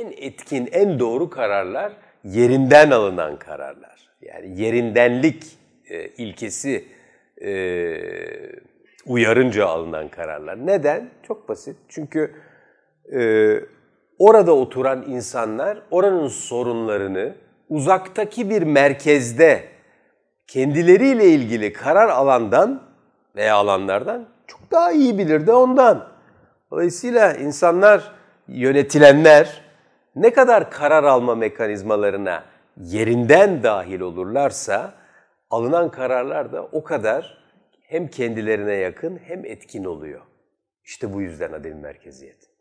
en etkin, en doğru kararlar yerinden alınan kararlar. Yani yerindenlik e, ilkesi e, uyarınca alınan kararlar. Neden? Çok basit. Çünkü e, orada oturan insanlar oranın sorunlarını uzaktaki bir merkezde kendileriyle ilgili karar alandan veya alanlardan çok daha iyi bilir de ondan. Dolayısıyla insanlar, yönetilenler ne kadar karar alma mekanizmalarına yerinden dahil olurlarsa alınan kararlar da o kadar hem kendilerine yakın hem etkin oluyor. İşte bu yüzden adil merkeziyet.